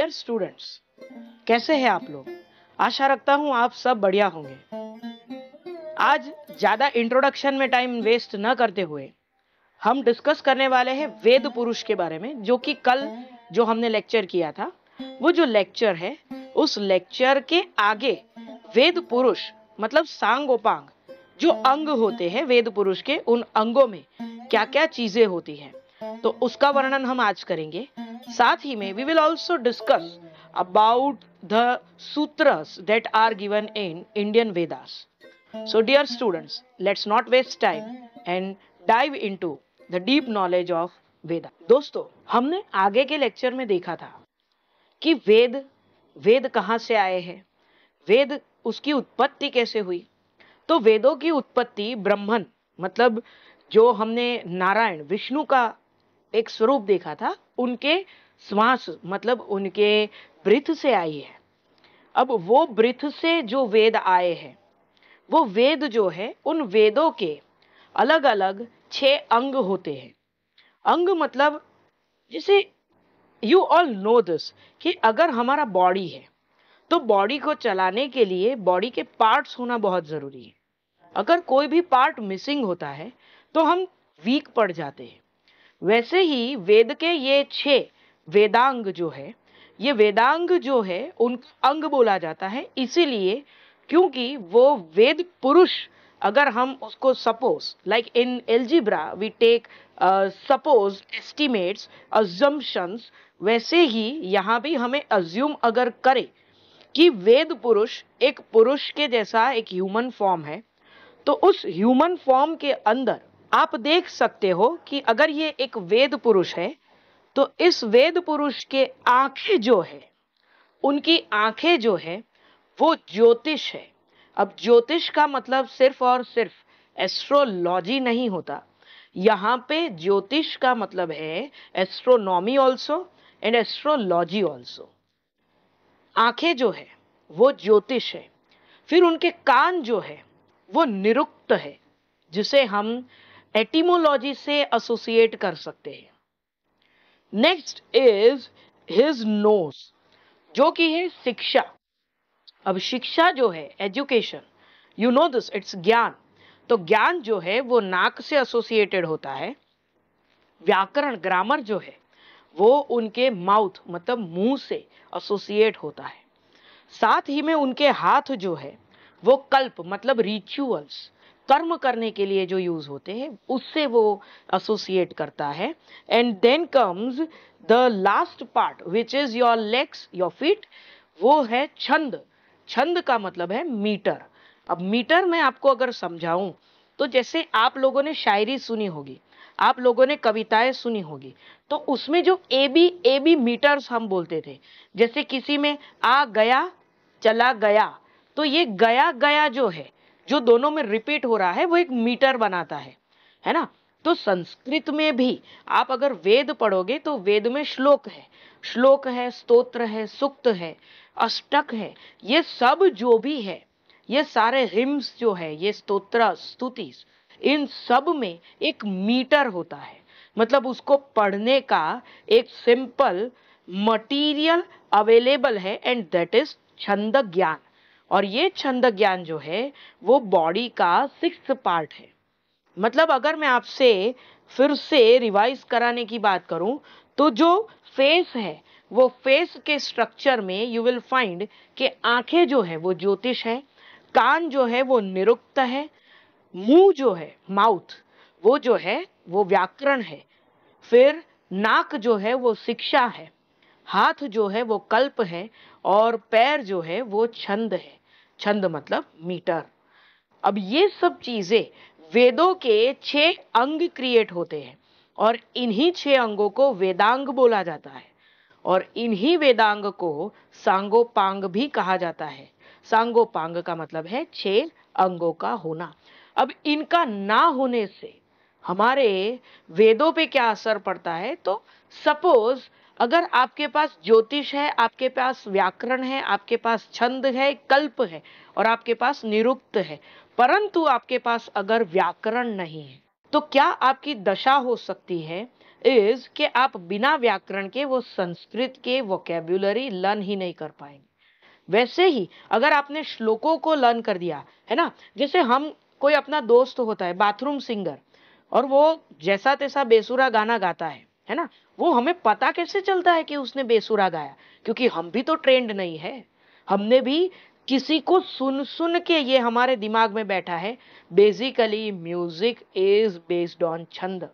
Dear students कैसे हैं आप लोग आशा रखता हूं आप सब बढ़िया होंगे आज ज़्यादा इंट्रोडक्शन में टाइम वेस्ट न करते हुए हम डिस्कस करने वाले हैं वेद पुरुष के बारे में जो कि कल जो हमने लेक्चर किया था वो जो लेक्चर है उस लेक्चर के आगे वेद पुरुष मतलब सांगोपांग जो अंग होते हैं वेद पुरुष के उन अंगों में क्या क्या चीजें होती हैं तो उसका वर्णन हम आज करेंगे साथ ही में we will also discuss about the sutras that are given in Indian Vedas so dear students let's not waste time and dive into the deep knowledge of Veda दोस्तों हमने आगे के लेक्चर में देखा था कि वेद वेद कहाँ से आए हैं वेद उसकी उत्पत्ति कैसे हुई तो वेदों की उत्पत्ति ब्रह्मन मतलब जो हमने नारायण विष्णु का एक स्वरूप देखा था उनके श्वास मतलब उनके वृथ से आई है अब वो वृथ से जो वेद आए हैं वो वेद जो है उन वेदों के अलग अलग छह अंग होते हैं अंग मतलब जैसे यू ऑल नो दिस कि अगर हमारा बॉडी है तो बॉडी को चलाने के लिए बॉडी के पार्ट्स होना बहुत ज़रूरी है अगर कोई भी पार्ट मिसिंग होता है तो हम वीक पड़ जाते हैं वैसे ही वेद के ये छः वेदांग जो है ये वेदांग जो है उन अंग बोला जाता है इसीलिए क्योंकि वो वेद पुरुष अगर हम उसको suppose like in algebra we take suppose estimates assumptions वैसे ही यहाँ भी हमें अज्यूम अगर करें कि वेद पुरुष एक पुरुष के जैसा एक ह्यूमन फॉर्म है तो उस ह्यूमन फॉर्म के अंदर आप देख सकते हो कि अगर ये एक वेद पुरुष है तो इस वेद पुरुष के आंखें जो है उनकी आंखें जो है वो ज्योतिष है अब ज्योतिष का मतलब सिर्फ और सिर्फ एस्ट्रोलॉजी नहीं होता यहाँ पे ज्योतिष का मतलब है astronomy also and astrology also आंखें जो है वो ज्योतिष है फिर उनके कान जो है वो निरुक्त है जिसे हम एटीमोलॉजी से एसोसिएट कर सकते हैं नेक्स्ट इज हिज नोस जो कि है शिक्षा अब शिक्षा जो है education you know this it's gyan तो ज्ञान जो है वो नाक से एसोसिएटेड होता है व्याकरण ग्रामर जो है वो उनके माउथ मतलब मुंह से एसोसिएट होता है साथ ही में उनके हाथ जो है वो कल्प मतलब रिचुअल्स कर्म करने के लिए जो यूज होते हैं उससे वो एसोसिएट करता है and then comes the last part which is your legs your feet वो है छंद छंद का मतलब है मीटर अब मीटर मैं आपको अगर समझाऊं तो जैसे आप लोगों ने शायरी सुनी होगी आप लोगों ने कविताएं सुनी होगी तो उसमें जो A B A B meters हम बोलते थे जैसे किसी में आ गया चला गया तो ये गया गया जो है जो दोनों में रिपीट हो रहा है वो एक मीटर बनाता है है ना तो संस्कृत में भी आप अगर वेद पढ़ोगे तो वेद में श्लोक है श्लोक है स्तोत्र है सुक्त है अष्टक है ये सब जो भी है ये सारे हिम्स जो है ये स्तोत्र स्तुति इन सब में एक मीटर होता है मतलब उसको पढ़ने का एक सिंपल मटीरियल अवेलेबल है and that is chhand gyan और ये छंद ज्ञान जो है वो बॉडी का सिक्स पार्ट है मतलब अगर मैं आपसे फिर से रिवाइज कराने की बात करूं तो जो फेस है वो फेस के स्ट्रक्चर में यू विल फाइंड कि आंखें जो है वो ज्योतिष है कान जो है वो निरुक्त है मुंह जो है माउथ वो जो है वो व्याकरण है फिर नाक जो है वो शिक्षा है हाथ जो है वो कल्प है और पैर जो है वो छंद है छंद मतलब मीटर अब ये सब चीजें वेदों के छह अंग क्रिएट होते हैं और इन्हीं छह अंगों को वेदांग बोला जाता है और इन्हीं वेदांग को सांगोपांग भी कहा जाता है सांगोपांग का मतलब है छह अंगों का होना अब इनका ना होने से हमारे वेदों पे क्या असर पड़ता है तो सपोज अगर आपके पास ज्योतिष है आपके पास व्याकरण है आपके पास छंद है कल्प है और आपके पास निरुक्त है परंतु आपके पास अगर व्याकरण नहीं है तो क्या आपकी दशा हो सकती है इज कि आप बिना व्याकरण के वो संस्कृत के वोकेबुलरी लर्न ही नहीं कर पाएंगे वैसे ही अगर आपने श्लोकों को लर्न कर दिया है ना जैसे हम कोई अपना दोस्त होता है बाथरूम सिंगर और वो जैसा तैसा बेसुरा गाना गाता है है ना वो हमें पता कैसे चलता है कि उसने बेसुरा गाया क्योंकि हम भी तो ट्रेंड नहीं है हमने भी किसी को सुन सुन के ये हमारे दिमाग में बैठा है basically music is based on chhand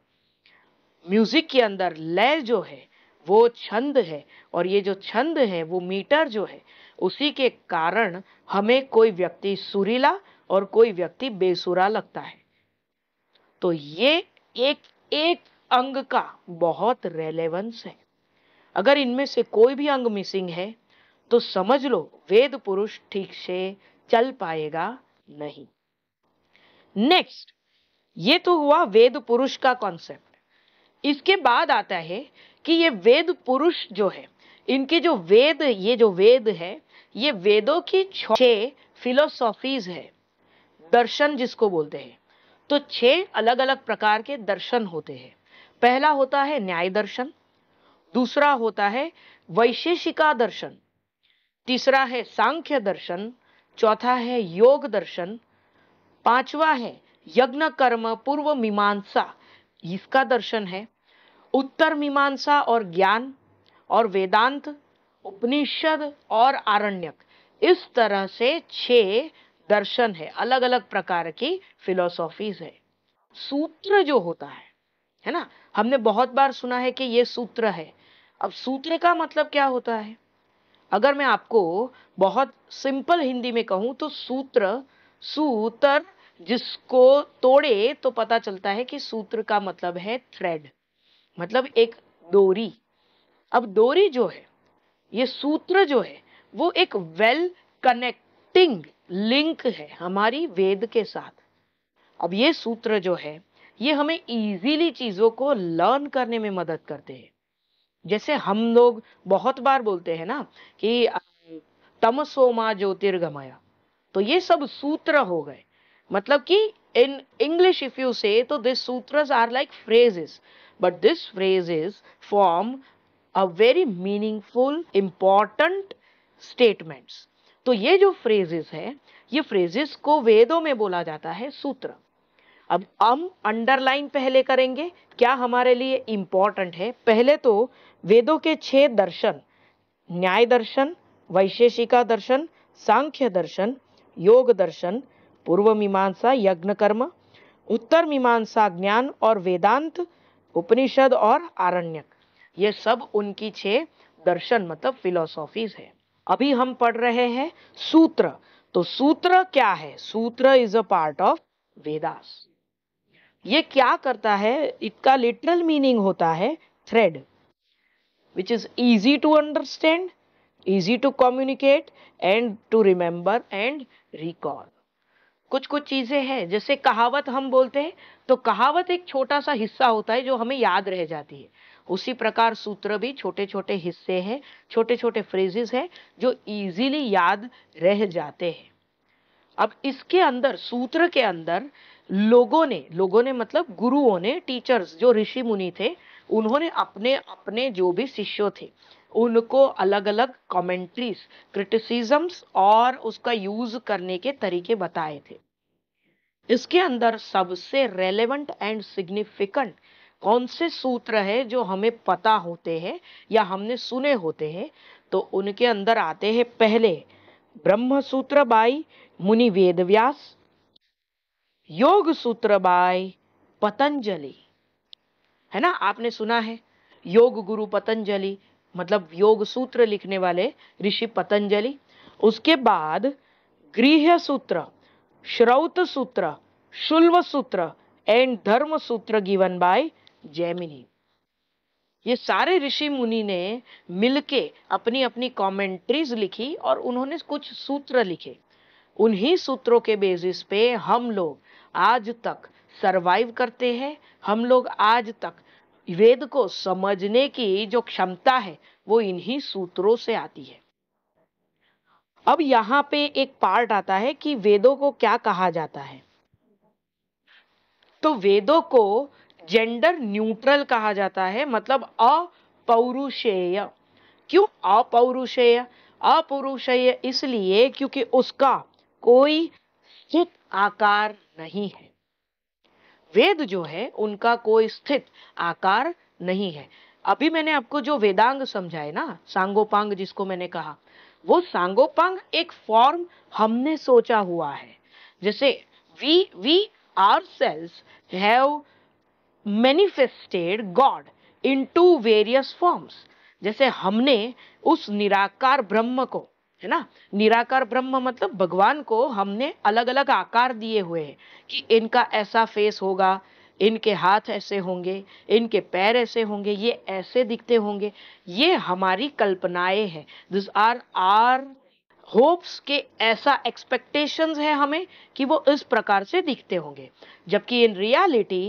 music के अंदर लय जो है वो छंद है और ये जो छंद है वो मीटर जो है उसी के कारण हमें कोई व्यक्ति सुरीला और कोई व्यक्ति बेसुरा लगता है तो ये एक एक अंग का बहुत रेलेवेंस है अगर इनमें से कोई भी अंग मिसिंग है तो समझ लो वेद पुरुष ठीक से चल पाएगा नहीं नेक्स्ट ये तो हुआ वेद पुरुष का कॉन्सेप्ट इसके बाद आता है कि ये वेद पुरुष जो है इनके जो वेद ये जो वेद है ये वेदों की छह फिलोसॉफीज है दर्शन जिसको बोलते हैं तो छह अलग अलग प्रकार के दर्शन होते हैं पहला होता है न्याय दर्शन दूसरा होता है वैशेषिका दर्शन तीसरा है सांख्य दर्शन चौथा है योग दर्शन पांचवा है यज्ञ कर्म पूर्व मीमांसा इसका दर्शन है उत्तर मीमांसा और ज्ञान और वेदांत उपनिषद और आरण्यक इस तरह से छह दर्शन है अलग अलग प्रकार की फिलोसॉफीज है सूत्र जो होता है है ना हमने बहुत बार सुना है कि ये सूत्र है अब सूत्र का मतलब क्या होता है अगर मैं आपको बहुत सिंपल हिंदी में कहूँ तो सूत्र सूत्र जिसको तोड़े तो पता चलता है कि सूत्र का मतलब है थ्रेड मतलब एक डोरी अब डोरी जो है ये सूत्र जो है वो एक वेल कनेक्टिंग लिंक है हमारी वेद के साथ अब ये सूत्र जो है ये हमें इजीली चीज़ों को लर्न करने में मदद करते हैं जैसे हम लोग बहुत बार बोलते हैं ना कि तमसोमा ज्योतिर्गमया तो ये सब सूत्र हो गए मतलब कि in English if you say तो this sutras are like phrases but this phrases form a very meaningful important statements तो ये जो फ्रेजेस है ये फ्रेजेस को वेदों में बोला जाता है सूत्र अब हम अंडरलाइन पहले करेंगे क्या हमारे लिए इम्पोर्टेंट है पहले तो वेदों के छह दर्शन न्याय दर्शन वैशेषिका दर्शन सांख्य दर्शन योग दर्शन पूर्व मीमांसा यज्ञ कर्म उत्तर मीमांसा ज्ञान और वेदांत उपनिषद और आरण्यक ये सब उनकी छह दर्शन मतलब फिलोसॉफीज है अभी हम पढ़ रहे हैं सूत्र तो सूत्र क्या है sutra is a part of Vedas ये क्या करता है इसका लिटरल मीनिंग होता है thread which is easy to understand easy to communicate and to remember and recall कुछ कुछ चीज़ें हैं जैसे कहावत हम बोलते हैं तो कहावत एक छोटा सा हिस्सा होता है जो हमें याद रह जाती है उसी प्रकार सूत्र भी छोटे छोटे हिस्से हैं छोटे छोटे फ्रेजेस हैं जो इजीली याद रह जाते हैं अब इसके अंदर सूत्र के अंदर लोगों ने लोगों ने मतलब गुरुओं ने टीचर्स जो ऋषि मुनि थे उन्होंने अपने अपने जो भी शिष्यों थे उनको अलग अलग कॉमेंट्रीज क्रिटिसिजम्स और उसका यूज करने के तरीके बताए थे इसके अंदर सबसे रेलेवेंट एंड सिग्निफिकेंट कौन से सूत्र है जो हमें पता होते हैं या हमने सुने होते हैं तो उनके अंदर आते हैं पहले ब्रह्म सूत्र बाई मुनि वेदव्यास योग सूत्र बाय पतंजलि है ना आपने सुना है योग गुरु पतंजलि मतलब योग सूत्र लिखने वाले ऋषि पतंजलि उसके बाद गृह सूत्र श्रौत सूत्र शुल्व सूत्र एंड धर्म सूत्र गिवन बाय जैमिनी ये सारे ऋषि मुनि ने मिलके अपनी अपनी कॉमेंट्रीज लिखी और उन्होंने कुछ सूत्र लिखे उन्हीं सूत्रों के बेसिस पे हम लोग आज तक सरवाइव करते हैं हम लोग आज तक वेद को समझने की जो क्षमता है वो इन्हीं सूत्रों से आती है अब यहाँ पे एक पार्ट आता है कि वेदों को क्या कहा जाता है तो वेदों को जेंडर न्यूट्रल कहा जाता है मतलब अपौरुषेय क्यों अपौरुषेय अपौरुषेय इसलिए क्योंकि उसका कोई आकार नहीं है वेद जो है उनका कोई स्थित आकार नहीं है अभी मैंने आपको जो वेदांग समझाए ना सांगोपांग जिसको मैंने कहा वो सांगोपांग एक फॉर्म हमने सोचा हुआ है जैसे we we ourselves have manifested God into various forms जैसे हमने उस निराकार ब्रह्म को है ना निराकार ब्रह्म मतलब भगवान को हमने अलग अलग आकार दिए हुए हैं कि इनका ऐसा फेस होगा इनके हाथ ऐसे होंगे इनके पैर ऐसे होंगे ये ऐसे दिखते होंगे ये हमारी कल्पनाएं हैं दिस आर आर होप्स के ऐसा एक्सपेक्टेशंस है हमें कि वो इस प्रकार से दिखते होंगे जबकि इन रियलिटी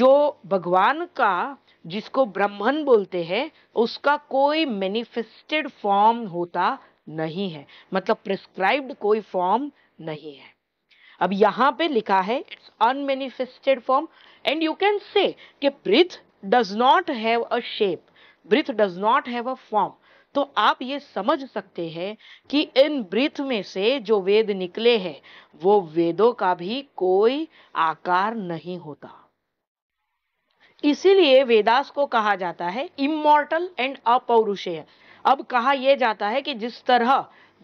जो भगवान का जिसको ब्रह्मन बोलते हैं उसका कोई मैनिफेस्टेड फॉर्म होता नहीं है मतलब प्रिस्क्राइब्ड कोई फॉर्म नहीं है अब यहां पे लिखा है it's unmanifested form and you can say कि breath does not have a shape breath does not have a form तो आप ये समझ सकते हैं कि इन ब्रिथ में से जो वेद निकले हैं वो वेदों का भी कोई आकार नहीं होता इसीलिए वेदास को कहा जाता है इमोर्टल एंड अपौरुषेय अब कहा यह जाता है कि जिस तरह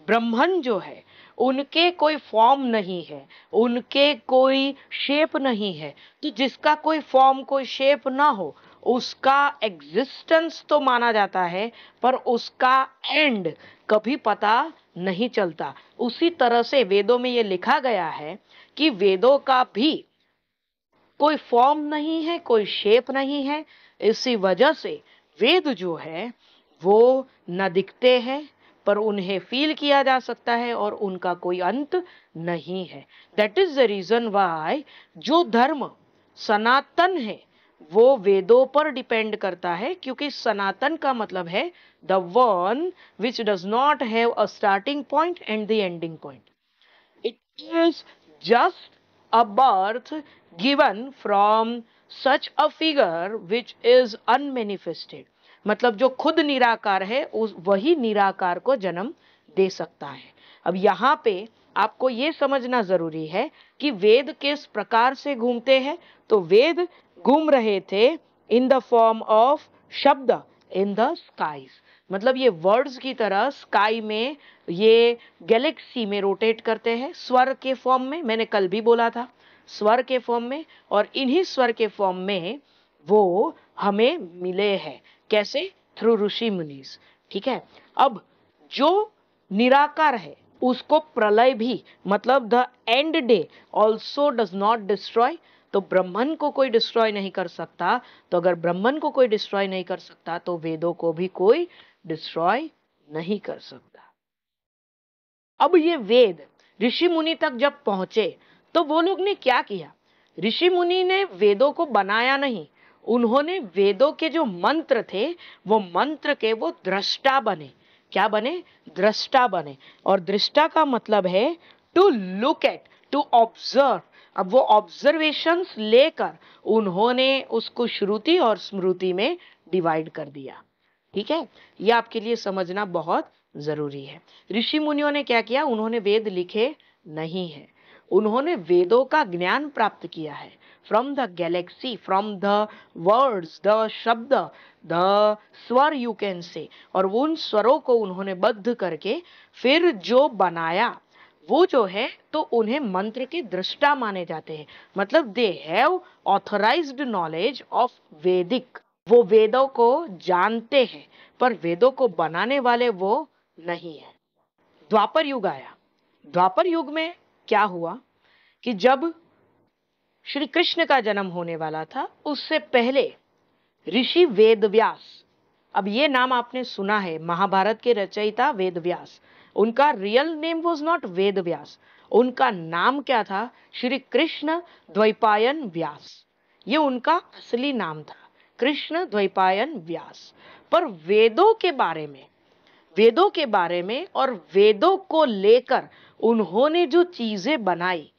ब्रह्मन जो है उनके कोई फॉर्म नहीं है उनके कोई शेप नहीं है तो जिसका कोई फॉर्म कोई शेप ना हो उसका एग्जिस्टेंस तो माना जाता है पर उसका एंड कभी पता नहीं चलता उसी तरह से वेदों में ये लिखा गया है कि वेदों का भी कोई फॉर्म नहीं है कोई शेप नहीं है इसी वजह से वेद जो है वो न दिखते हैं पर उन्हें फील किया जा सकता है और उनका कोई अंत नहीं है that is the reason why जो धर्म सनातन है वो वेदों पर डिपेंड करता है क्योंकि सनातन का मतलब है the one which does not have a starting point and the ending point it is just a birth given from such a figure which is unmanifested मतलब जो खुद निराकार है उस वही निराकार को जन्म दे सकता है अब यहाँ पे आपको ये समझना जरूरी है कि वेद किस प्रकार से घूमते हैं तो वेद घूम रहे थे इन द फॉर्म ऑफ शब्द इन द स्काईज मतलब ये वर्ड्स की तरह स्काई में ये गैलेक्सी में रोटेट करते हैं स्वर के फॉर्म में मैंने कल भी बोला था स्वर के फॉर्म में और इन्हीं स्वर के फॉर्म में वो हमें मिले हैं कैसे थ्रू ऋषि मुनीस ठीक है अब जो निराकार है उसको प्रलय भी मतलब the end day also does not destroy तो ब्रह्मन को कोई डिस्ट्रॉय नहीं कर सकता तो अगर ब्रह्मन को कोई डिस्ट्रॉय नहीं कर सकता तो वेदों को भी कोई डिस्ट्रॉय नहीं कर सकता अब ये वेद ऋषि मुनि तक जब पहुंचे तो वो लोग ने क्या किया ऋषि मुनि ने वेदों को बनाया नहीं उन्होंने वेदों के जो मंत्र थे वो मंत्र के वो दृष्टा बने क्या बने दृष्टा बने और दृष्टा का मतलब है to look at to observe अब वो ऑब्जर्वेशन लेकर उन्होंने उसको श्रुति और स्मृति में डिवाइड कर दिया ठीक है ये आपके लिए समझना बहुत जरूरी है ऋषि मुनियों ने क्या किया उन्होंने वेद लिखे नहीं है उन्होंने वेदों का ज्ञान प्राप्त किया है from the galaxy from the words the shabd the swar you can say और उन स्वरों को उन्होंने बद्ध करके फिर जो बनाया वो जो है तो उन्हें मंत्र के दृष्टा माने जाते हैं मतलब they have authorize knowledge of Vedic वो वेदों को जानते हैं पर वेदों को बनाने वाले वो नहीं है द्वापर युग आया द्वापर युग में क्या हुआ कि जब श्री कृष्ण का जन्म होने वाला था उससे पहले ऋषि वेदव्यास अब ये नाम आपने सुना है महाभारत के रचयिता वेदव्यास उनका real name was not Ved Vyas उनका नाम क्या था श्री कृष्ण द्वैपायन व्यास ये उनका असली नाम था कृष्ण द्वैपायन व्यास पर वेदों के बारे में वेदों के बारे में और वेदों को लेकर उन्होंने जो चीजें बनाई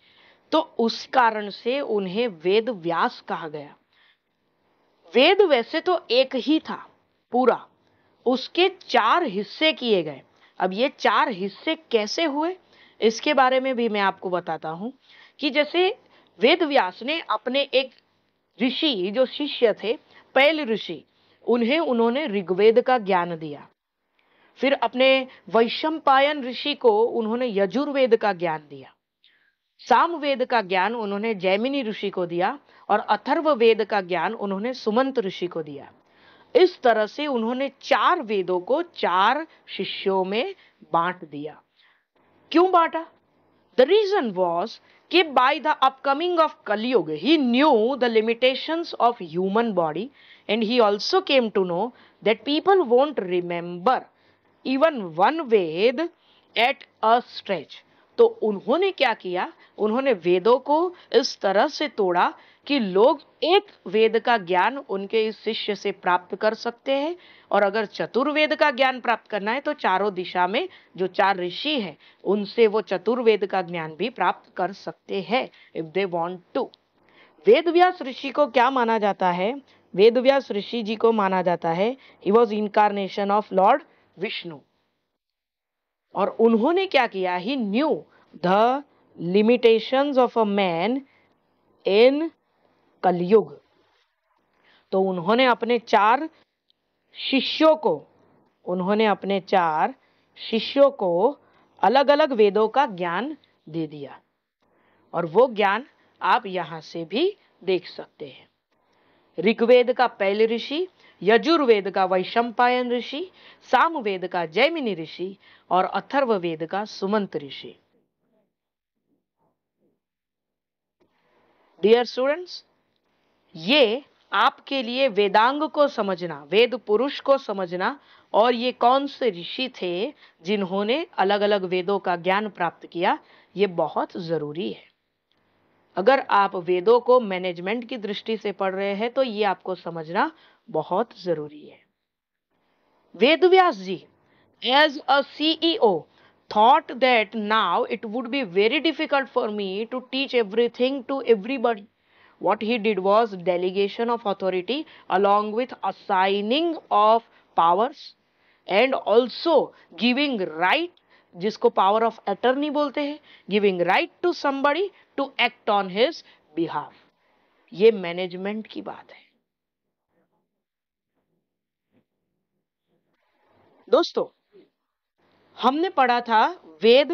तो उस कारण से उन्हें वेद व्यास कहा गया वेद वैसे तो एक ही था पूरा उसके चार हिस्से किए गए अब ये चार हिस्से कैसे हुए इसके बारे में भी मैं आपको बताता हूँ कि जैसे वेद व्यास ने अपने एक ऋषि जो शिष्य थे पहल ऋषि उन्हें उन्होंने ऋग्वेद का ज्ञान दिया फिर अपने वैशंपायन ऋषि को उन्होंने यजुर्वेद का ज्ञान दिया सामवेद का ज्ञान उन्होंने जैमिनी ऋषि को दिया और अथर्व वेद का ज्ञान उन्होंने सुमंत ऋषि को दिया इस तरह से उन्होंने चार वेदों को चार शिष्यों में बांट दिया क्यों बांटा द रीजन वॉज कि by the upcoming of Kalyug he knew the limitation of human body and he also came to know that people won't remember even one Ved at a stretch तो उन्होंने क्या किया उन्होंने वेदों को इस तरह से तोड़ा कि लोग एक वेद का ज्ञान उनके इस शिष्य से प्राप्त कर सकते हैं और अगर चतुर्वेद का ज्ञान प्राप्त करना है तो चारों दिशा में जो चार ऋषि हैं उनसे वो चतुर्वेद का ज्ञान भी प्राप्त कर सकते हैं if they want to Ved Vyas Rishi को क्या माना जाता है वेद व्यास ऋषि जी को माना जाता है he was incarnation of Lord Vishnu और उन्होंने क्या किया he knew the limitation of a man in Kalyug तो उन्होंने अपने चार शिष्यों को उन्होंने अपने चार शिष्यों को अलग अलग वेदों का ज्ञान दे दिया और वो ज्ञान आप यहां से भी देख सकते हैं ऋग्वेद का पहले ऋषि यजुर्वेद का वैशंपायन ऋषि सामवेद का जैमिनी ऋषि और अथर्ववेद का सुमंत ऋषि डियर स्टूडेंट्स ये आपके लिए वेदांग को समझना वेद पुरुष को समझना और ये कौन से ऋषि थे जिन्होंने अलग अलग वेदों का ज्ञान प्राप्त किया ये बहुत ज़रूरी है अगर आप वेदों को मैनेजमेंट की दृष्टि से पढ़ रहे हैं तो ये आपको समझना बहुत जरूरी है Ved Vyas ji as a CEO thought that now it would be very difficult for me to teach everything to everybody what he did was delegation of authority along with assigning of powers and also giving right जिसको power of attorney बोलते हैं giving right to somebody to act on his behalf ये management की बात है दोस्तों हमने पढ़ा था वेद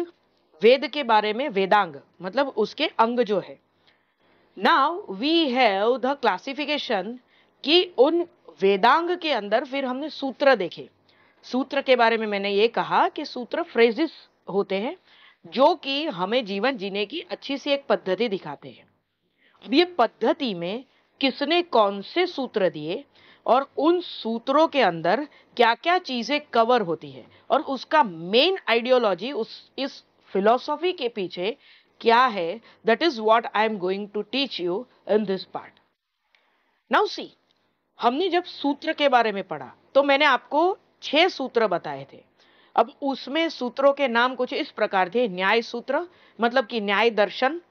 वेद के बारे में वेदांग मतलब उसके अंग जो है now we have the classification कि उन वेदांग के अंदर फिर हमने सूत्र देखे सूत्र के बारे में मैंने ये कहा कि सूत्र फ्रेजिस होते हैं जो कि हमें जीवन जीने की अच्छी सी एक पद्धति दिखाते हैं अब ये पद्धति में किसने कौन से सूत्र दिए और उन सूत्रों के अंदर क्या क्या चीज़ें कवर होती है और उसका मेन आइडियोलॉजी उस इस फिलोसॉफी के पीछे क्या है that is what I am going to teach you in this part now see हमने जब सूत्र के बारे में पढ़ा तो मैंने आपको छह सूत्र बताए थे अब उसमें सूत्रों के नाम कुछ इस प्रकार थे न्याय सूत्र मतलब कि न्याय दर्शन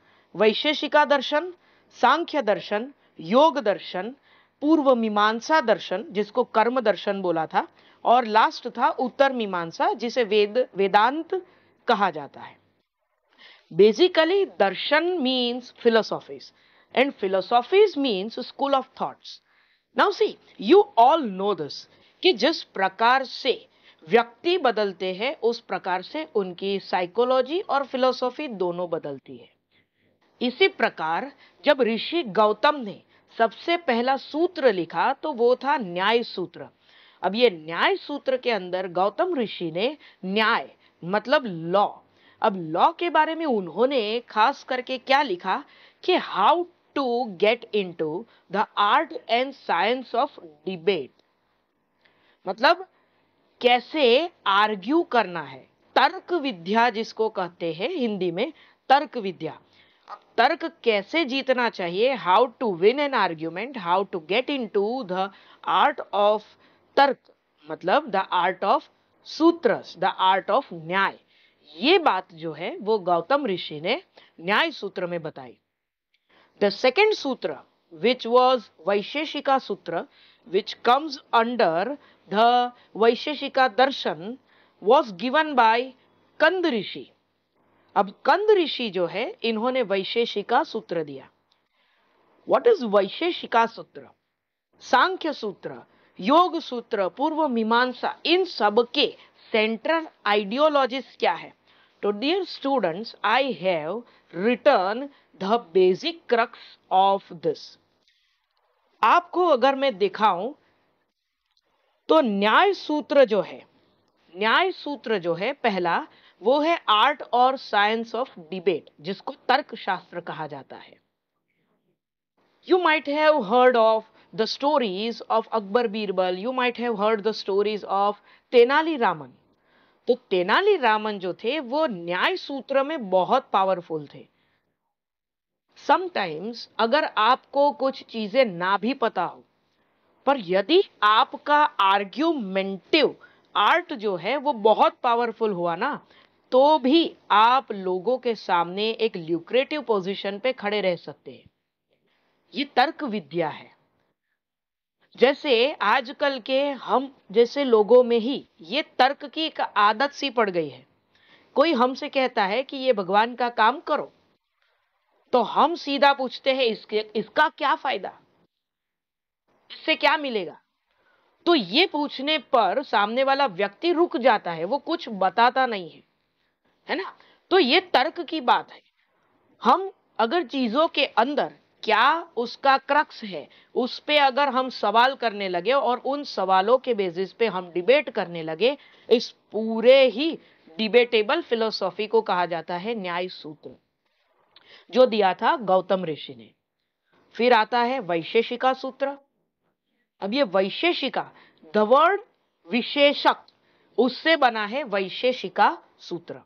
वैशेषिका दर्शन सांख्य दर्शन योग दर्शन पूर्व मीमांसा दर्शन जिसको कर्म दर्शन बोला था और लास्ट था उत्तर मीमांसा जिसे वेद वेदांत कहा जाता है basically darshan means philosophies and philosophies means school of thoughts now see you all know this कि जिस प्रकार से व्यक्ति बदलते हैं उस प्रकार से उनकी साइकोलॉजी और फिलोसॉफी दोनों बदलती है इसी प्रकार जब ऋषि गौतम ने सबसे पहला सूत्र लिखा तो वो था न्याय सूत्र अब ये न्याय सूत्र के अंदर गौतम ऋषि ने न्याय मतलब लॉ अब लॉ के बारे में उन्होंने खास करके क्या लिखा कि how to get into the art and science of debate मतलब कैसे आर्ग्यू करना है तर्क विद्या जिसको कहते हैं हिंदी में तर्क विद्या तर्क कैसे जीतना चाहिए how to win an argument how to get into the art of tarka मतलब the art of sutras the art of nyaya ये बात जो है वो गौतम ऋषि ने न्याय सूत्र में बताई द सेकेंड सूत्र विच was Vaisheshika sutra which comes under the Vaisheshika darshan was given by Kand Rishi अब कंद ऋषि जो है इन्होंने वैशेषिका सूत्र दिया वॉट इज वैशेषिका सूत्र सांख्य सूत्र योग सूत्र पूर्व मीमांसा इन सब के सेंट्रल आइडियोलॉजिस क्या है तो dear students I have written the basic crux of this आपको अगर मैं दिखाऊं तो न्याय सूत्र जो है न्याय सूत्र जो है पहला वो है आर्ट और साइंस ऑफ डिबेट जिसको तर्क शास्त्र कहा जाता है you might have heard of the stories of Akbar Birbal you might have heard the stories of Tenali Raman तो तेनाली रामन जो थे वो न्याय सूत्र में बहुत पावरफुल थे समटाइम्स अगर आपको कुछ चीजें ना भी पता हो पर यदि आपका आर्ग्यूमेंटिव आर्ट जो है वो बहुत पावरफुल हुआ ना तो भी आप लोगों के सामने एक ल्यूक्रेटिव पोजीशन पे खड़े रह सकते हैं ये तर्क विद्या है जैसे आजकल के हम जैसे लोगों में ही ये तर्क की एक आदत सी पड़ गई है कोई हमसे कहता है कि ये भगवान का काम करो तो हम सीधा पूछते हैं इसके इसका क्या फायदा इससे क्या मिलेगा तो ये पूछने पर सामने वाला व्यक्ति रुक जाता है वो कुछ बताता नहीं है है ना तो ये तर्क की बात है हम अगर चीजों के अंदर क्या उसका क्रक्स है उस पर अगर हम सवाल करने लगे और उन सवालों के बेसिस पे हम डिबेट करने लगे इस पूरे ही डिबेटेबल फिलोसॉफी को कहा जाता है न्याय सूत्र जो दिया था गौतम ऋषि ने फिर आता है वैशेषिका सूत्र अब ये वैशेषिका द वर्ड विशेषक उससे बना है वैशेषिका सूत्र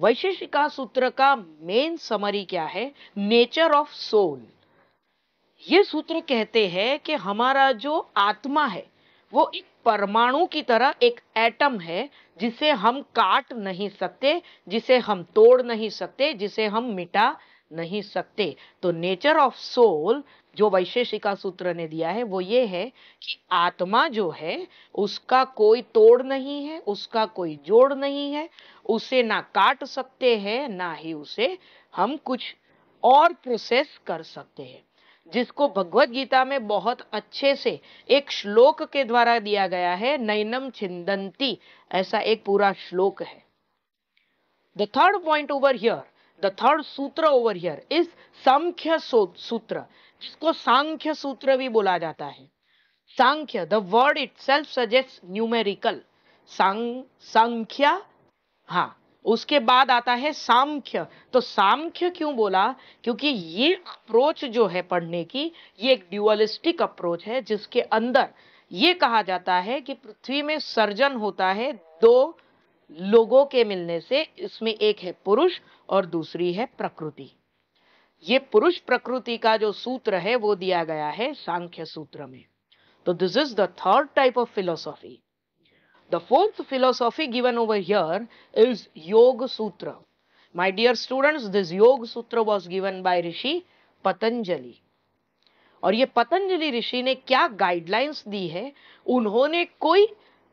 वैशेषिका सूत्र का मेन समरी क्या है नेचर ऑफ सोल ये सूत्र कहते हैं कि हमारा जो आत्मा है वो एक परमाणु की तरह एक एटम है जिसे हम काट नहीं सकते जिसे हम तोड़ नहीं सकते जिसे हम मिटा नहीं सकते तो नेचर ऑफ सोल जो वैशेषिका सूत्र ने दिया है वो ये है कि आत्मा जो है उसका कोई तोड़ नहीं है उसका कोई जोड़ नहीं है उसे ना काट सकते हैं ना ही उसे हम कुछ और प्रोसेस कर सकते हैं जिसको भगवत गीता में बहुत अच्छे से एक श्लोक के द्वारा दिया गया है नैनम छिंदंती ऐसा एक पूरा श्लोक है the third point over here the third sutra over here is samkhya sutra जिसको सांख्य सूत्र भी बोला जाता है Sankhya the word itself suggest numerical sankhya हाँ उसके बाद आता है सामख्य तो सामख्य क्यों बोला क्योंकि ये अप्रोच जो है पढ़ने की ये एक ड्यूअलिस्टिक अप्रोच है जिसके अंदर ये कहा जाता है कि पृथ्वी में सर्जन होता है दो लोगों के मिलने से इसमें एक है पुरुष और दूसरी है प्रकृति ये पुरुष प्रकृति का जो सूत्र है वो दिया गया है सांख्य सूत्र में तो this is the third type of philosophy the fourth philosophy given over here is Yog Sutra my dear students this Yog Sutra was given by Rishi Patanjali और ये पतंजलि ऋषि ने क्या गाइडलाइंस दी है उन्होंने कोई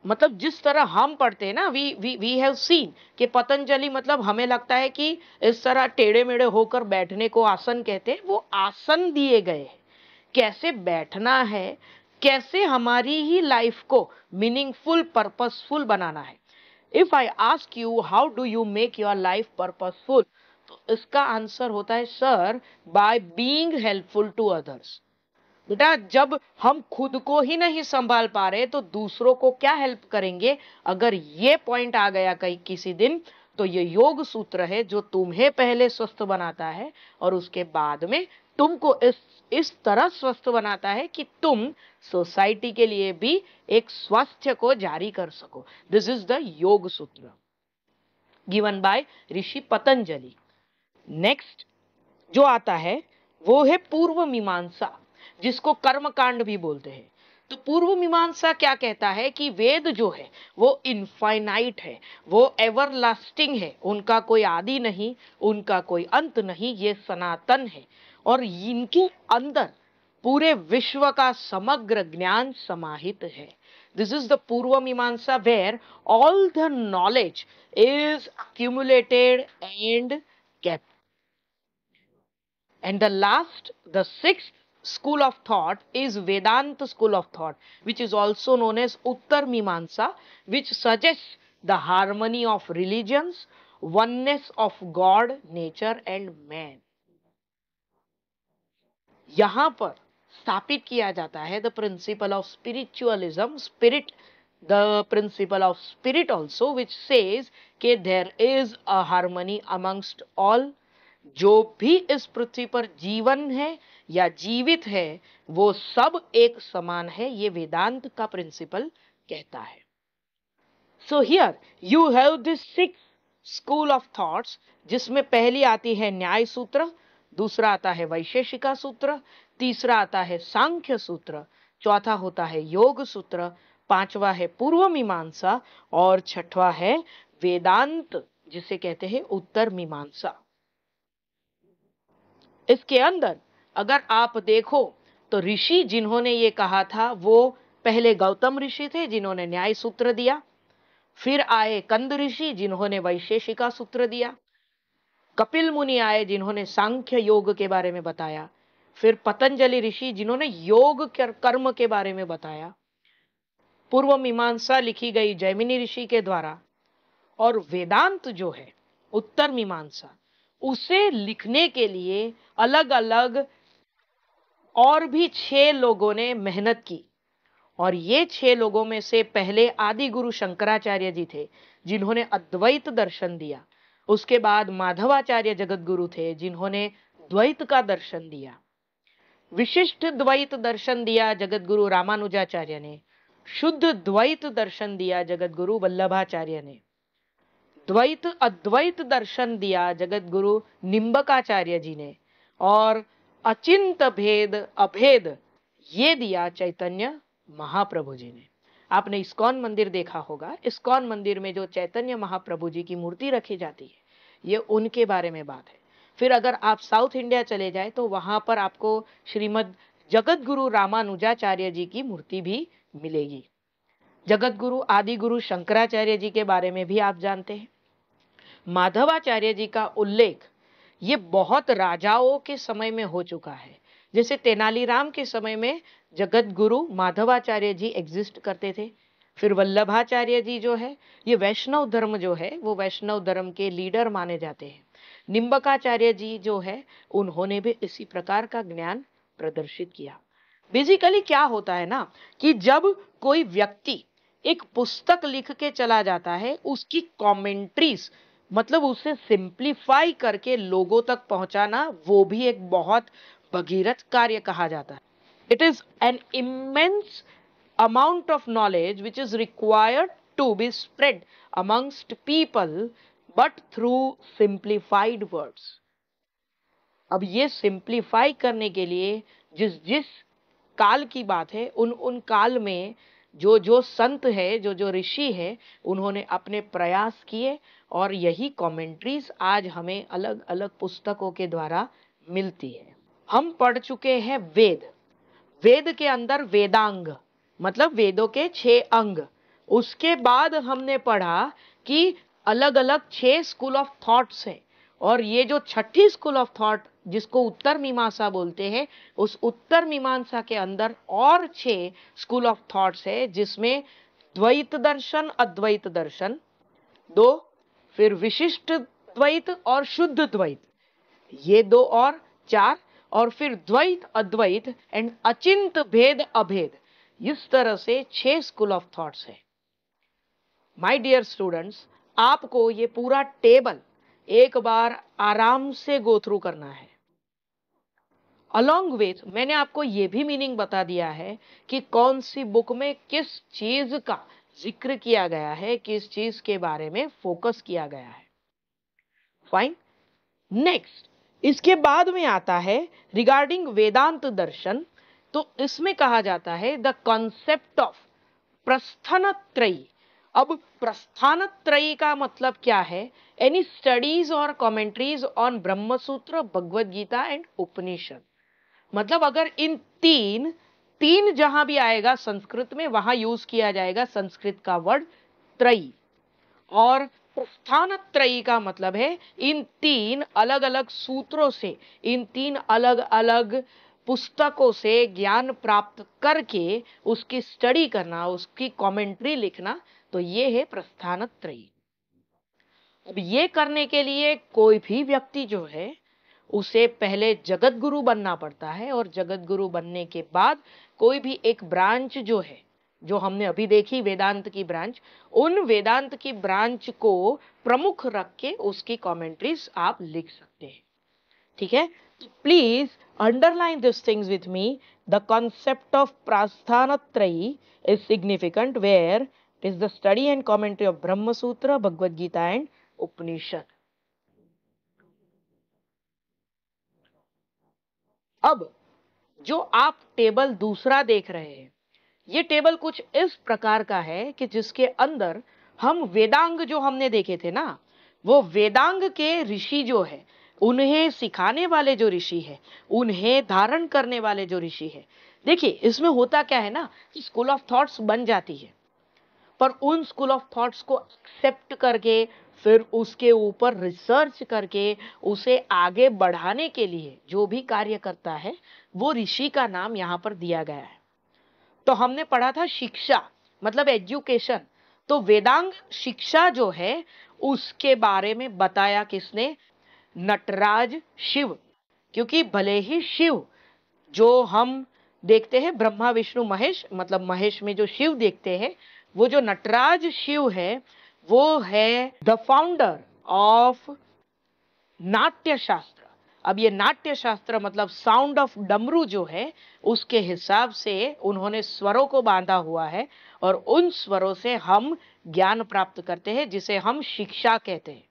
मतलब जिस तरह हम पढ़ते हैं ना we we we have seen कि पतंजलि मतलब हमें लगता है कि इस तरह टेढ़े मेढ़े होकर बैठने को आसन कहते हैं वो आसन दिए गए कैसे बैठना है कैसे हमारी ही लाइफ को मीनिंगफुल पर्पसफुल बनाना है if I ask you how do you make your life purposeful तो इसका आंसर होता है sir by being helpful to others बेटा जब हम खुद को ही नहीं संभाल पा रहे तो दूसरों को क्या हेल्प करेंगे अगर ये पॉइंट आ गया कहीं किसी दिन तो ये योग सूत्र है जो तुम्हें पहले स्वस्थ बनाता है और उसके बाद में तुमको इस इस तरह स्वस्थ बनाता है कि तुम सोसाइटी के लिए भी एक स्वास्थ्य को जारी कर सको this is the Yog Sutra given by Rishi Patanjali next जो आता है वो है पूर्व मीमांसा जिसको कर्म कांड भी बोलते हैं तो पूर्व मीमांसा क्या कहता है कि वेद जो है वो इनफाइनाइट है वो एवर लास्टिंग है उनका कोई आदि नहीं उनका कोई अंत नहीं ये सनातन है और इनके अंदर पूरे विश्व का समग्र ज्ञान समाहित है this is the Purva Mimansa where all the knowledge is accumulated and cap and the last the six school of thought is Vedanta school of thought, which is also known as Uttar Mimansa, which suggests the harmony of religions, oneness of God, nature and man. यहाँ पर स्थापित किया जाता है the principle of spiritualism spirit the principle of spirit also which says कि there is a harmony amongst all जो भी इस पृथ्वी पर जीवन है या जीवित है वो सब एक समान है ये वेदांत का प्रिंसिपल कहता है so here you have this six school of thoughts जिसमें पहली आती है न्याय सूत्र दूसरा आता है वैशेषिका सूत्र तीसरा आता है सांख्य सूत्र चौथा होता है योग सूत्र पांचवा है पूर्व मीमांसा और छठवा है वेदांत जिसे कहते हैं उत्तर मीमांसा इसके अंदर अगर आप देखो तो ऋषि जिन्होंने ये कहा था वो पहले गौतम ऋषि थे जिन्होंने न्याय सूत्र दिया फिर आए कंद ऋषि जिन्होंने वैशेषिका सूत्र दिया कपिल मुनि आए जिन्होंने सांख्य योग के बारे में बताया फिर पतंजलि ऋषि जिन्होंने योग कर्म के बारे में बताया पूर्व मीमांसा लिखी गई जैमिनी ऋषि के द्वारा और वेदांत जो है उत्तर मीमांसा उसे लिखने के लिए अलग अलग और भी छह लोगों ने मेहनत की और ये छह लोगों में से पहले आदि गुरु शंकराचार्य जी थे जिन्होंने अद्वैत दर्शन दिया उसके बाद माधवाचार्य जगत गुरु थे जिन्होंने द्वैत का दर्शन दिया विशिष्ट द्वैत दर्शन दिया जगत गुरु रामानुजाचार्य ने शुद्ध द्वैत दर्शन दिया जगत गुरु वल्लभाचार्य ने द्वैत अद्वैत दर्शन दिया जगत गुरु निम्बकाचार्य जी ने और अचिंत भेद अभेद ये दिया चैतन्य महाप्रभु जी ने आपने इस्कॉन मंदिर देखा होगा इस्कॉन मंदिर में जो चैतन्य महाप्रभु जी की मूर्ति रखी जाती है ये उनके बारे में बात है फिर अगर आप साउथ इंडिया चले जाए तो वहां पर आपको श्रीमद जगत गुरु रामानुजाचार्य जी की मूर्ति भी मिलेगी जगत गुरु आदि गुरु शंकराचार्य जी के बारे में भी आप जानते हैं माधवाचार्य जी का उल्लेख ये बहुत राजाओं के समय में हो चुका है जैसे तेनालीराम के समय में जगत गुरु माधवाचार्य जी एग्जिस्ट करते थे फिर वल्लभाचार्य जी जो है ये वैष्णव धर्म जो है वो वैष्णव धर्म के लीडर माने जाते हैं निम्बकाचार्य जी जो है उन्होंने भी इसी प्रकार का ज्ञान प्रदर्शित किया बेसिकली क्या होता है ना कि जब कोई व्यक्ति एक पुस्तक लिख के चला जाता है उसकी कॉमेंट्रीज मतलब उसे सिंप्लीफाई करके लोगों तक पहुंचाना वो भी एक बहुत भगीरथ कार्य कहा जाता है it is an immense amount of knowledge which is required to be spread amongst people but through simplified words अब ये सिंप्लीफाई करने के लिए जिस जिस काल की बात है उन उन काल में जो जो संत है जो जो ऋषि है उन्होंने अपने प्रयास किए और यही कमेंट्रीज आज हमें अलग अलग पुस्तकों के द्वारा मिलती है हम पढ़ चुके हैं वेद वेद के अंदर वेदांग मतलब वेदों के छह अंग उसके बाद हमने पढ़ा कि अलग अलग छह स्कूल ऑफ थॉट्स हैं और ये जो छठी स्कूल ऑफ थॉट जिसको उत्तर मीमांसा बोलते हैं उस उत्तर मीमांसा के अंदर और छह स्कूल ऑफ थॉट्स है जिसमें द्वैत दर्शन अद्वैत दर्शन दो फिर विशिष्ट द्वैत और शुद्ध द्वैत ये दो और चार और फिर द्वैत अद्वैत एंड अचिंत भेद अभेद इस तरह से छह स्कूल ऑफ थॉट्स है माय डियर स्टूडेंट्स आपको ये पूरा टेबल एक बार आराम से गो थ्रू करना है अलोंग विथ मैंने आपको ये भी मीनिंग बता दिया है कि कौन सी बुक में किस चीज का जिक्र किया गया है किस चीज के बारे में फोकस किया गया है फाइन नेक्स्ट इसके बाद में आता है रिगार्डिंग वेदांत दर्शन तो इसमें कहा जाता है द कॉन्सेप्ट ऑफ प्रस्थान त्रयी अब प्रस्थान त्रयी का मतलब क्या है एनी स्टडीज और commentaries on Brahmasutra Bhagavad Gita and Upanishad मतलब अगर इन तीन तीन जहां भी आएगा संस्कृत में वहां यूज किया जाएगा संस्कृत का वर्ड त्रयी और प्रस्थान त्रयी का मतलब है इन तीन अलग अलग सूत्रों से इन तीन अलग अलग पुस्तकों से ज्ञान प्राप्त करके उसकी स्टडी करना उसकी कमेंट्री लिखना तो ये है प्रस्थान त्रयी अब ये करने के लिए कोई भी व्यक्ति जो है उसे पहले जगत गुरु बनना पड़ता है और जगत गुरु बनने के बाद कोई भी एक ब्रांच जो है जो हमने अभी देखी वेदांत की ब्रांच उन वेदांत की ब्रांच को प्रमुख रख के उसकी कॉमेंट्रीज आप लिख सकते हैं ठीक है please underline this things with me the concept of Prasthan Trayi is significant where is the study and commentary of Brahmasutra sutra Bhagavadgita and उपनिषद अब जो आप टेबल दूसरा देख रहे हैं ये टेबल कुछ इस प्रकार का है कि जिसके अंदर हम वेदांग जो हमने देखे थे ना वो वेदांग के ऋषि जो है उन्हें सिखाने वाले जो ऋषि है उन्हें धारण करने वाले जो ऋषि है देखिए इसमें होता क्या है ना कि स्कूल ऑफ थॉट्स बन जाती है पर उन स्कूल ऑफ थॉट्स को एक्सेप्ट करके फिर उसके ऊपर रिसर्च करके उसे आगे बढ़ाने के लिए जो भी कार्य करता है वो ऋषि का नाम यहाँ पर दिया गया है तो हमने पढ़ा था शिक्षा मतलब एजुकेशन तो वेदांग शिक्षा जो है उसके बारे में बताया किसने नटराज शिव क्योंकि भले ही शिव जो हम देखते हैं ब्रह्मा विष्णु महेश मतलब महेश में जो शिव देखते हैं वो जो नटराज शिव है वो है द फाउंडर ऑफ नाट्य शास्त्र अब ये नाट्य शास्त्र मतलब साउंड ऑफ डमरू जो है उसके हिसाब से उन्होंने स्वरों को बांधा हुआ है और उन स्वरों से हम ज्ञान प्राप्त करते हैं जिसे हम शिक्षा कहते हैं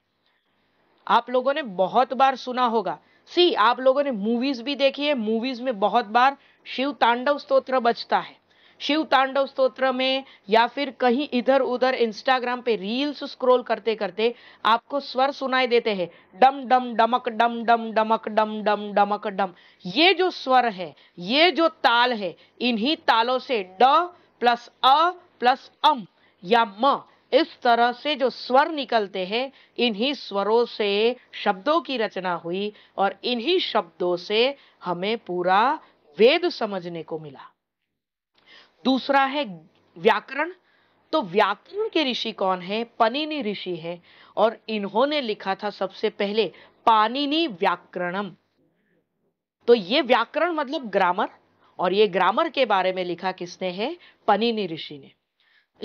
आप लोगों ने बहुत बार सुना होगा सी आप लोगों ने मूवीज भी देखी है मूवीज में बहुत बार शिव तांडव स्तोत्र बचता है शिव तांडव स्त्रोत्र में या फिर कहीं इधर उधर इंस्टाग्राम पे रील्स स्क्रॉल करते करते आपको स्वर सुनाई देते हैं डम डम डमक डम डम डमक डम डम डमक डम ये जो स्वर है ये जो ताल है इन्हीं तालों से ड प्लस अ प्लस अम या म इस तरह से जो स्वर निकलते हैं इन्हीं स्वरों से शब्दों की रचना हुई और इन्हीं शब्दों से हमें पूरा वेद समझने को मिला दूसरा है व्याकरण तो व्याकरण के ऋषि कौन है पनिनी ऋषि है और इन्होंने लिखा था सबसे पहले पानिनी व्याकरणम तो ये व्याकरण मतलब ग्रामर और ये ग्रामर के बारे में लिखा किसने है पनिनी ऋषि ने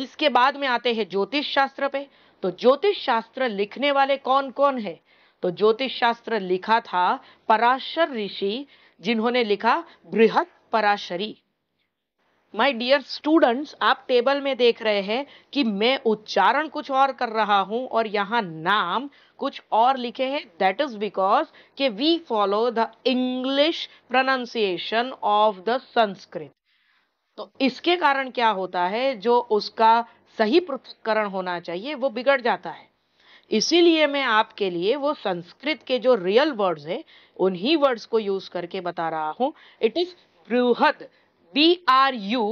इसके बाद में आते हैं ज्योतिष शास्त्र पे तो ज्योतिष शास्त्र लिखने वाले कौन कौन है तो ज्योतिष शास्त्र लिखा था पराशर ऋषि जिन्होंने लिखा Brihad Parashari my dear students आप टेबल में देख रहे हैं कि मैं उच्चारण कुछ और कर रहा हूं और यहाँ नाम कुछ और लिखे हैं दैट इज बिकॉज के we follow the English pronunciation of the Sanskrit तो इसके कारण क्या होता है जो उसका सही पृथककरण होना चाहिए वो बिगड़ जाता है इसीलिए मैं आपके लिए वो संस्कृत के जो रियल वर्ड्स हैं उन्हीं वर्ड्स को यूज करके बता रहा हूँ it is Brihad B R U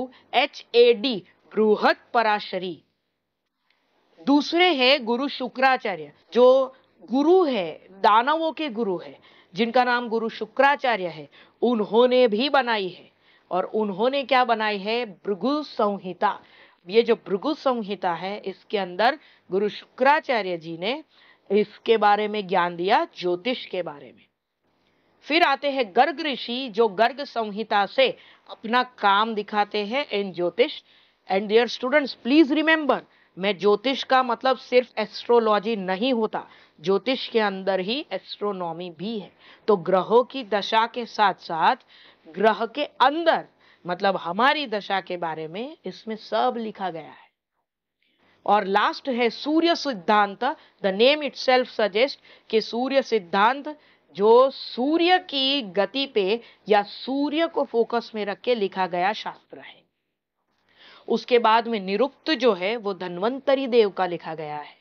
H A D Brihat Parashari दूसरे है गुरु शुक्राचार्य जो गुरु है दानवों के गुरु है जिनका नाम गुरु शुक्राचार्य है उन्होंने भी बनाई है और उन्होंने क्या बनाई है भृगु संहिता ये जो भृगु संहिता है इसके अंदर गुरु शुक्राचार्य जी ने इसके बारे में ज्ञान दिया ज्योतिष के बारे में फिर आते हैं गर्ग ऋषि जो गर्ग संहिता से अपना काम दिखाते हैं in Jyotish and dear students please remember मैं ज्योतिष का मतलब सिर्फ एस्ट्रोलॉजी नहीं होता ज्योतिष के अंदर ही एस्ट्रोनॉमी भी है तो ग्रहों की दशा के साथ साथ ग्रह के अंदर मतलब हमारी दशा के बारे में इसमें सब लिखा गया है और लास्ट है Surya Siddhant the name itself suggest कि सूर्य सिद्धांत जो सूर्य की गति पे या सूर्य को फोकस में रख के लिखा गया शास्त्र है उसके बाद में निरुक्त जो है वो धन्वंतरी देव का लिखा गया है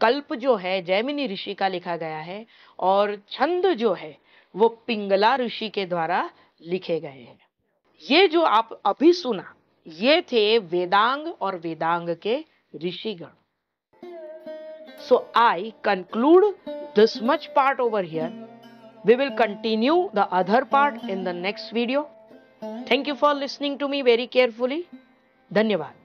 कल्प जो है जैमिनी ऋषि का लिखा गया है और छंद जो है वो पिंगला ऋषि के द्वारा लिखे गए हैं ये जो आप अभी सुना ये थे वेदांग और वेदांग के ऋषिगण so I conclude this much part over here We will continue the other part in the next video. Thank you for listening to me very carefully. धन्यवाद